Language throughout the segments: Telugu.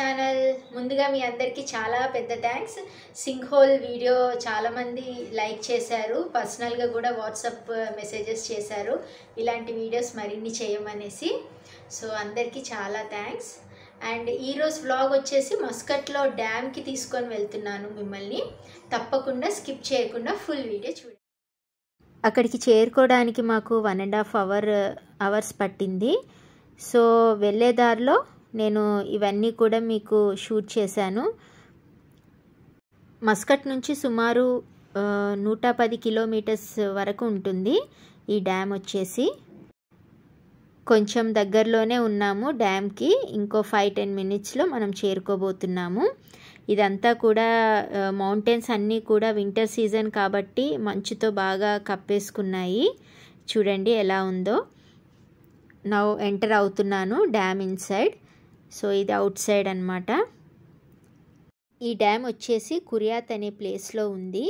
ఛానల్ ముందుగా మీ అందరికీ చాలా పెద్ద థ్యాంక్స్ సింగ్హోల్ వీడియో చాలామంది లైక్ చేశారు పర్సనల్గా కూడా వాట్సాప్ మెసేజెస్ చేశారు ఇలాంటి వీడియోస్ మరిన్ని చేయమనేసి సో అందరికీ చాలా థ్యాంక్స్ అండ్ ఈరోజు బ్లాగ్ వచ్చేసి మస్కట్లో డ్యామ్కి తీసుకొని వెళ్తున్నాను మిమ్మల్ని తప్పకుండా స్కిప్ చేయకుండా ఫుల్ వీడియో చూడండి అక్కడికి చేరుకోవడానికి మాకు one and half hour hours పట్టింది సో వెళ్ళే దారిలో నేను ఇవన్నీ కూడా మీకు షూట్ చేశాను మస్కట్ నుంచి సుమారు నూట పది కిలోమీటర్స్ వరకు ఉంటుంది ఈ డ్యామ్ వచ్చేసి కొంచెం దగ్గరలోనే ఉన్నాము డ్యామ్కి ఇంకో ఫైవ్ టెన్ మినిట్స్లో మనం చేరుకోబోతున్నాము ఇదంతా కూడా మౌంటైన్స్ అన్నీ కూడా వింటర్ సీజన్ కాబట్టి మంచుతో బాగా కప్పేసుకున్నాయి చూడండి ఎలా ఉందో నౌ ఎంటర్ అవుతున్నాను డ్యామ్ ఇన్సైడ్ సో ఇది అవుట్ సైడ్ అనమాట ఈ డ్యామ్ వచ్చేసి కురియాత్ అనే ప్లేస్లో ఉంది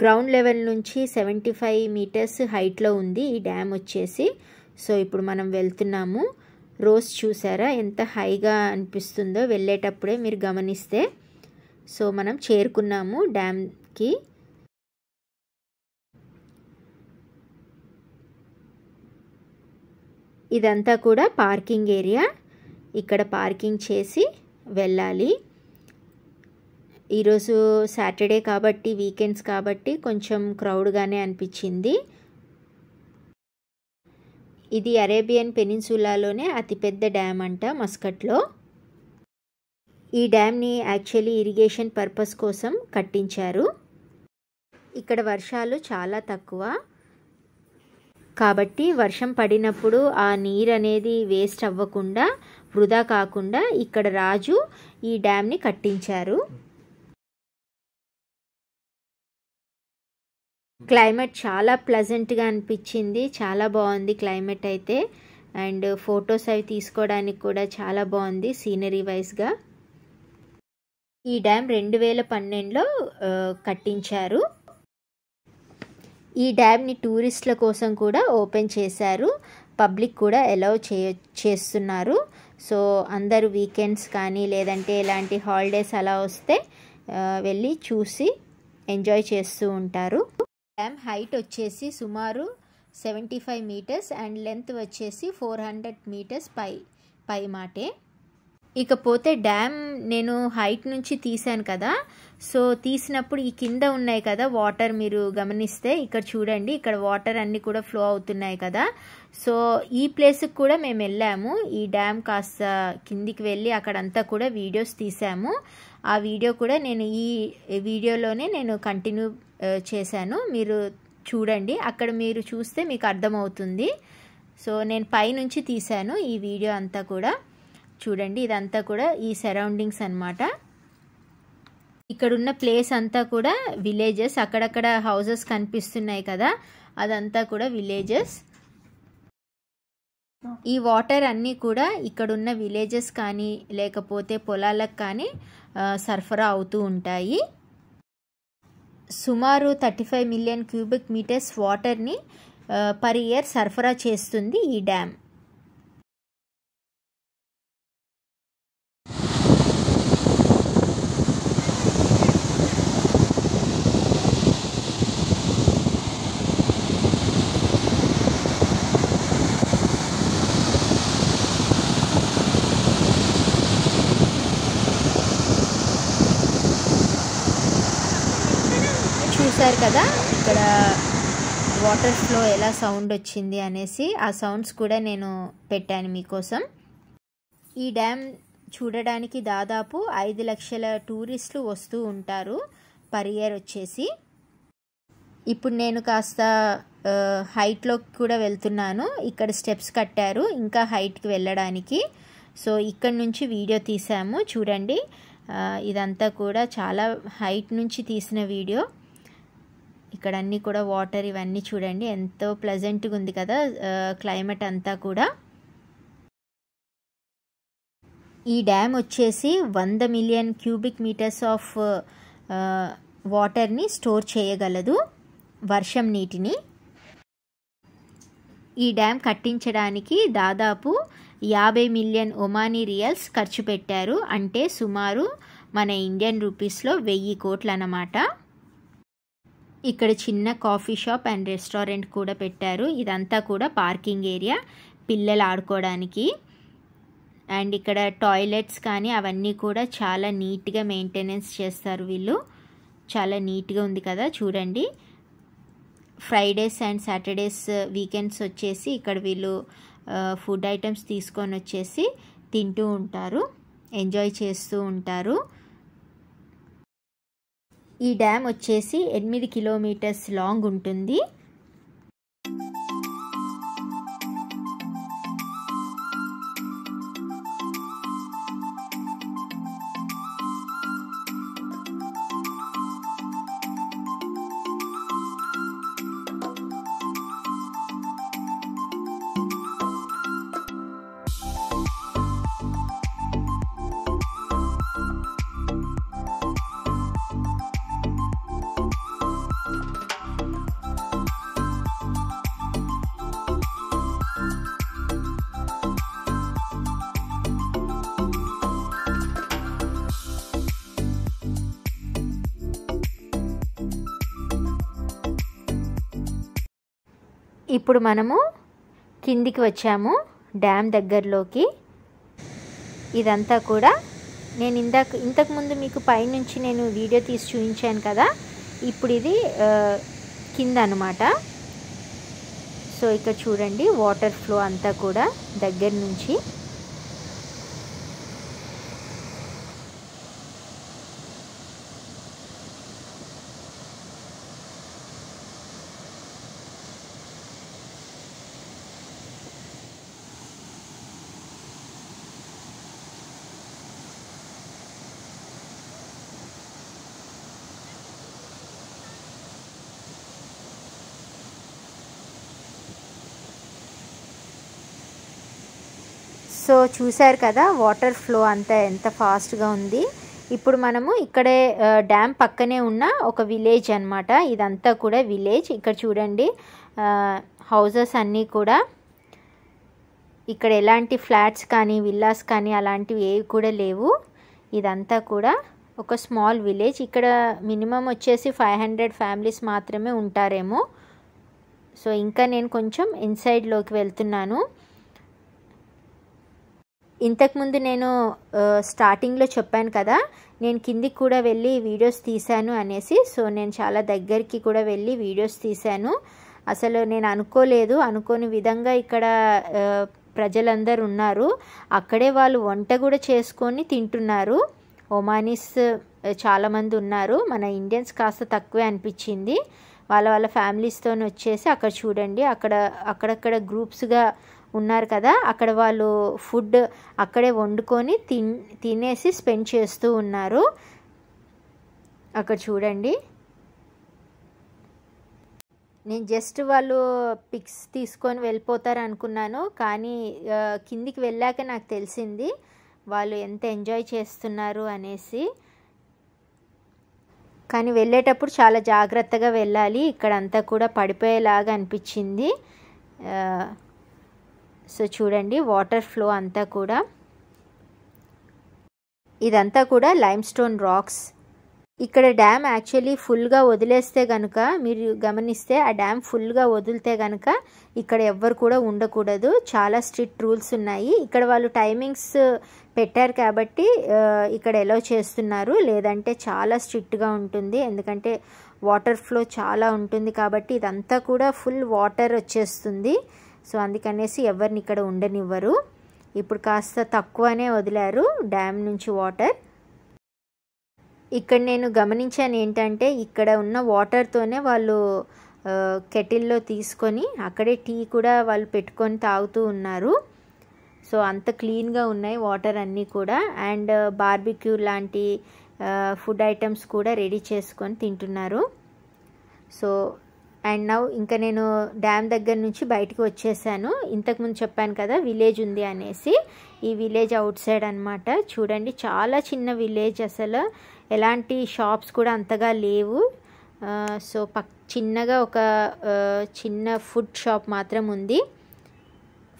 గ్రౌండ్ లెవెల్ నుంచి సెవెంటీ ఫైవ్ మీటర్స్ హైట్లో ఉంది ఈ డ్యామ్ వచ్చేసి సో ఇప్పుడు మనం వెళ్తున్నాము రోజ్ చూసారా ఎంత హైగా అనిపిస్తుందో వెళ్ళేటప్పుడే మీరు గమనిస్తే సో మనం చేరుకున్నాము డ్యామ్కి ఇదంతా కూడా పార్కింగ్ ఏరియా ఇక్కడ పార్కింగ్ చేసి వెళ్ళాలి ఈరోజు సాటర్డే కాబట్టి వీకెండ్స్ కాబట్టి కొంచెం క్రౌడ్గానే అనిపించింది ఇది అరేబియన్ పెనిన్సులాలోనే అతిపెద్ద డ్యామ్ అంట మస్కట్లో ఈ డ్యామ్ని యాక్చువల్లీ ఇరిగేషన్ పర్పస్ కోసం కట్టించారు ఇక్కడ వర్షాలు చాలా తక్కువ కాబట్టి వర్షం పడినప్పుడు ఆ నీరు అనేది వేస్ట్ అవ్వకుండా వృధా కాకుండా ఇక్కడ రాజు ఈ డ్యామ్ని కట్టించారు క్లైమేట్ చాలా ప్లజెంట్గా అనిపించింది చాలా బాగుంది క్లైమేట్ అయితే అండ్ ఫొటోస్ అవి తీసుకోవడానికి కూడా చాలా బాగుంది సీనరీ వైజ్గా ఈ డ్యామ్ రెండు వేల పన్నెండులో కట్టించారు ఈ డ్యామ్ని టూరిస్టుల కోసం కూడా ఓపెన్ చేశారు పబ్లిక్ కూడా అలౌ చేస్తున్నారు సో అందరు వీకెండ్స్ కానీ లేదంటే ఇలాంటి హాలిడేస్ అలా వస్తే వెళ్ళి చూసి ఎంజాయ్ చేస్తూ ఉంటారు డ్యామ్ హైట్ వచ్చేసి సుమారు seventy five metres and length వచ్చేసి ఫోర్ హండ్రెడ్ మీటర్స్ పై పై మాటే ఇకపోతే డ్యామ్ నేను హైట్ నుంచి తీశాను కదా సో తీసినప్పుడు ఈ కింద ఉన్నాయి కదా వాటర్ మీరు గమనిస్తే ఇక్కడ చూడండి ఇక్కడ వాటర్ అన్నీ కూడా ఫ్లో అవుతున్నాయి కదా సో ఈ ప్లేస్కి కూడా మేము వెళ్ళాము ఈ డ్యామ్ కాస్త కిందికి వెళ్ళి అక్కడంతా కూడా వీడియోస్ తీసాము ఆ వీడియో కూడా నేను ఈ వీడియోలోనే నేను కంటిన్యూ చేశాను మీరు చూడండి అక్కడ మీరు చూస్తే మీకు అర్థమవుతుంది సో నేను పైనుంచి తీశాను ఈ వీడియో అంతా కూడా చూడండి ఇదంతా కూడా ఈ సరౌండింగ్స్ అనమాట ఇక్కడున్న ప్లేస్ అంతా కూడా విలేజెస్ అక్కడక్కడ హౌజెస్ కనిపిస్తున్నాయి కదా అదంతా కూడా విలేజెస్ ఈ వాటర్ అన్నీ కూడా ఇక్కడున్న విలేజెస్ కానీ లేకపోతే పొలాలకు కానీ సరఫరా అవుతూ ఉంటాయి సుమారు thirty five million cubic metres వాటర్ని పర్ ఇయర్ సరఫరా చేస్తుంది ఈ డ్యామ్ కదా ఇక్కడ వాటర్ ఫ్లో ఎలా సౌండ్ వచ్చింది అనేసి ఆ సౌండ్స్ కూడా నేను పెట్టాను మీకోసం ఈ డ్యామ్ చూడడానికి దాదాపు ఐదు లక్షల టూరిస్టులు వస్తూ ఉంటారు పర్ ఇయర్ వచ్చేసి ఇప్పుడు నేను కాస్త హైట్లోకి కూడా వెళ్తున్నాను ఇక్కడ స్టెప్స్ కట్టారు ఇంకా హైట్కి వెళ్ళడానికి సో ఇక్కడ నుంచి వీడియో తీసాము చూడండి ఇదంతా కూడా చాలా హైట్ నుంచి తీసిన వీడియో ఇక్కడ అన్నీ కూడా వాటర్ ఇవన్నీ చూడండి ఎంతో ప్లజెంట్గా ఉంది కదా క్లైమేట్ అంతా కూడా ఈ డ్యామ్ వచ్చేసి వంద మిలియన్ క్యూబిక్ మీటర్స్ ఆఫ్ వాటర్ని స్టోర్ చేయగలదు వర్షం నీటిని ఈ డ్యామ్ కట్టించడానికి దాదాపు యాభై మిలియన్ ఒమానీ రియల్స్ ఖర్చు పెట్టారు అంటే సుమారు మన ఇండియన్ రూపీస్లో వెయ్యి కోట్లు అన్నమాట ఇక్కడ చిన్న కాఫీ షాప్ అండ్ రెస్టారెంట్ కూడా పెట్టారు ఇదంతా కూడా పార్కింగ్ ఏరియా పిల్లలు ఆడుకోవడానికి అండ్ ఇక్కడ టాయిలెట్స్ కానీ అవన్నీ కూడా చాలా నీట్గా మెయింటెనెన్స్ చేస్తారు వీళ్ళు చాలా నీట్గా ఉంది కదా చూడండి ఫ్రైడేస్ అండ్ సాటర్డేస్ వీకెండ్స్ వచ్చేసి ఇక్కడ వీళ్ళు ఫుడ్ ఐటమ్స్ తీసుకొని వచ్చేసి తింటూ ఉంటారు ఎంజాయ్ చేస్తూ ఉంటారు ఈ డ్యామ్ వచ్చేసి ఎనిమిది కిలోమీటర్స్ లాంగ్ ఉంటుంది ఇప్పుడు మనము కిందికి వచ్చాము డ్యామ్ దగ్గరలోకి ఇదంతా కూడా నేను ఇందాక ఇంతకుముందు మీకు పైనుంచి నేను వీడియో తీసి చూపించాను కదా ఇప్పుడు ఇది కింద అనమాట సో ఇక్కడ చూడండి వాటర్ ఫ్లో అంతా కూడా దగ్గర నుంచి సో చూశారు కదా వాటర్ ఫ్లో అంతా ఎంత ఫాస్ట్గా ఉంది ఇప్పుడు మనము ఇక్కడే డ్యామ్ పక్కనే ఉన్న ఒక విలేజ్ అనమాట ఇదంతా కూడా విలేజ్ ఇక్కడ చూడండి హౌజెస్ అన్నీ కూడా ఇక్కడ ఎలాంటి ఫ్లాట్స్ కానీ విల్లాస్ కానీ అలాంటివి ఏవి కూడా లేవు ఇదంతా కూడా ఒక స్మాల్ విలేజ్ ఇక్కడ మినిమం వచ్చేసి ఫైవ్ హండ్రెడ్ ఫ్యామిలీస్ మాత్రమే ఉంటారేమో సో ఇంకా నేను కొంచెం ఇన్సైడ్లోకి వెళ్తున్నాను ఇంతకుముందు నేను స్టార్టింగ్లో చెప్పాను కదా నేను కిందికి కూడా వెళ్ళి వీడియోస్ తీశాను అనేసి సో నేను చాలా దగ్గరికి కూడా వెళ్ళి వీడియోస్ తీశాను అసలు నేను అనుకోలేదు అనుకోని విధంగా ఇక్కడ ప్రజలందరూ ఉన్నారు అక్కడే వాళ్ళు వంట కూడా చేసుకొని తింటున్నారు ఒమానీస్ చాలామంది ఉన్నారు మన ఇండియన్స్ కాస్త తక్కువే అనిపించింది వాళ్ళ వాళ్ళ ఫ్యామిలీస్తో వచ్చేసి అక్కడ చూడండి అక్కడ అక్కడక్కడ గ్రూప్స్గా ఉన్నారు కదా అక్కడ వాళ్ళు ఫుడ్ అక్కడే వండుకొని తిన్ తినేసి స్పెండ్ చేస్తూ ఉన్నారు అక్కడ చూడండి నేను జస్ట్ వాళ్ళు పిక్స్ తీసుకొని వెళ్ళిపోతారు అనుకున్నాను కానీ కిందికి వెళ్ళాక నాకు తెలిసింది వాళ్ళు ఎంత ఎంజాయ్ చేస్తున్నారు అనేసి కానీ వెళ్ళేటప్పుడు చాలా జాగ్రత్తగా వెళ్ళాలి ఇక్కడంతా కూడా పడిపోయేలాగా అనిపించింది సో చూడండి వాటర్ ఫ్లో అంతా కూడా ఇదంతా కూడా లైమ్ స్టోన్ రాక్స్ ఇక్కడ డ్యామ్ యాక్చువల్లీ ఫుల్గా వదిలేస్తే కనుక మీరు గమనిస్తే ఆ డ్యామ్ ఫుల్గా వదిలితే కనుక ఇక్కడ ఎవ్వరు కూడా ఉండకూడదు చాలా స్ట్రిక్ట్ రూల్స్ ఉన్నాయి ఇక్కడ వాళ్ళు టైమింగ్స్ పెట్టారు కాబట్టి ఇక్కడ ఎలా చేస్తున్నారు లేదంటే చాలా స్ట్రిక్ట్గా ఉంటుంది ఎందుకంటే వాటర్ ఫ్లో చాలా ఉంటుంది కాబట్టి ఇదంతా కూడా ఫుల్ వాటర్ వచ్చేస్తుంది సో అందుకనేసి ఎవరిని ఇక్కడ ఉండనివ్వరు ఇప్పుడు కాస్త తక్కువనే వదిలారు డ్యామ్ నుంచి వాటర్ ఇక్కడ నేను గమనించాను ఏంటంటే ఇక్కడ ఉన్న వాటర్తోనే వాళ్ళు కెటిల్లో తీసుకొని అక్కడే టీ కూడా వాళ్ళు పెట్టుకొని తాగుతూ ఉన్నారు సో అంత క్లీన్గా ఉన్నాయి వాటర్ అన్నీ కూడా అండ్ బార్బిక్యూ లాంటి ఫుడ్ ఐటమ్స్ కూడా రెడీ చేసుకొని తింటున్నారు సో అండ్ నౌ ఇంకా నేను డ్యామ్ దగ్గర నుంచి బయటకు వచ్చేసాను ఇంతకుముందు చెప్పాను కదా విలేజ్ ఉంది అనేసి ఈ విలేజ్ అవుట్ సైడ్ అనమాట చూడండి చాలా చిన్న విలేజ్ అసలు ఎలాంటి షాప్స్ కూడా అంతగా లేవు సో పక్ చిన్నగా ఒక చిన్న ఫుడ్ షాప్ మాత్రం ఉంది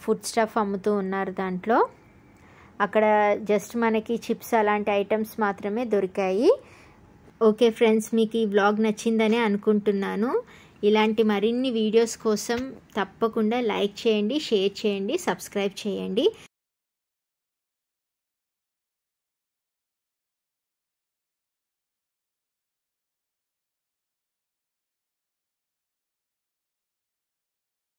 ఫుడ్ స్టఫ్ అమ్ముతూ ఉన్నారు దాంట్లో అక్కడ జస్ట్ మనకి చిప్స్ అలాంటి ఐటమ్స్ మాత్రమే దొరికాయి ఓకే ఫ్రెండ్స్ మీకు ఈ బ్లాగ్ నచ్చిందనే అనుకుంటున్నాను ఇలాంటి మరిన్ని వీడియోస్ కోసం తప్పకుండా లైక్ చేయండి షేర్ చేయండి సబ్స్క్రైబ్ చేయండి